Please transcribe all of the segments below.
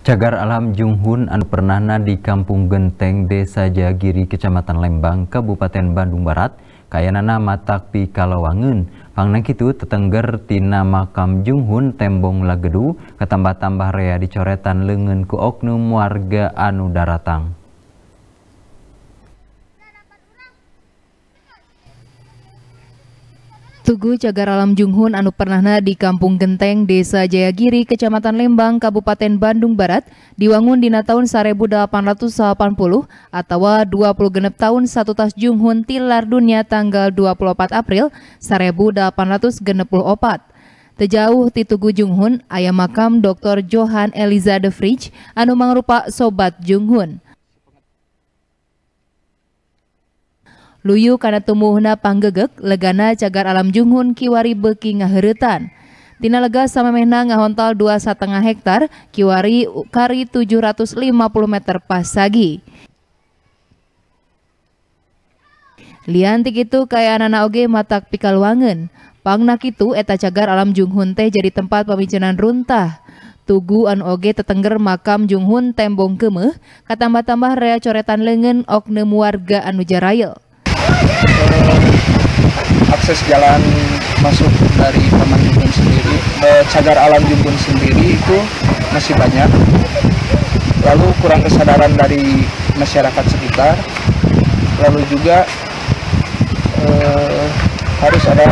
Cagar alam Junghun anu pernahna di Kampung Genteng, Desa Jagiri, Kecamatan Lembang, Kabupaten Bandung Barat, kayanana matakpi kalawangun. Pangna kitu tetengger tina makam Junghun tembong lagedu, ketambah-tambah rea dicoretan lengan ku oknum warga anu daratang. Tugu Cagar Alam Junghun anu pernahna di Kampung Genteng, Desa Jayagiri, Kecamatan Lembang, Kabupaten Bandung Barat, diwangun dina tahun 1880 atau 20 genep tahun satu tas Junghun tilar dunia tanggal 24 April 1864. Tejauh di Tugu Junghun, ayam makam Dr. Johan Eliza de Fridge anu mangrupa Sobat Junghun. Luyu kana tumuhna panggegek legana cagar alam Junghun kiwari beki ngaheureutan. Tina lega samemehna ngahontal dua setengah hektar kiwari kari 750 meter pasagi. Liantik itu kayak anak oge matak pikaluangen. Pangnak itu eta cagar alam Junghun teh jadi tempat pemijenan runtah. Tugu an oge tetengger makam Junghun tembong kemeh, katambah-tambah rea coretan lengan okne warga anu jarail akses jalan masuk dari Taman Jumbun sendiri, eh, cagar alam Jumbun sendiri itu masih banyak. Lalu kurang kesadaran dari masyarakat sekitar. Lalu juga eh, harus ada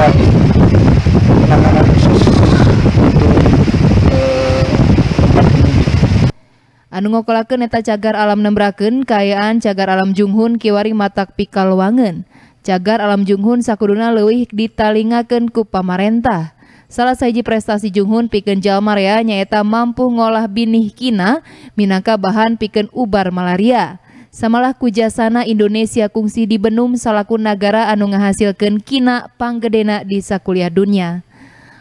anu ngokolakeun eta cagar alam nembrakeun kaayaan cagar alam Junghun kiwari matak wangen cagar alam Junghun sakuduna leuwih ditalingakeun ku pamarentah salah saji prestasi Junghun pikeun jalma rea nyaeta mampu ngolah binih kina minangka bahan pikeun ubar malaria samalah kujasana Indonesia kungsi di Benum salaku nagara anu ngahasilkan kina panggedena di sakuliah dunia.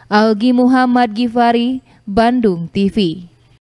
Algi Muhammad Gifari, Bandung TV.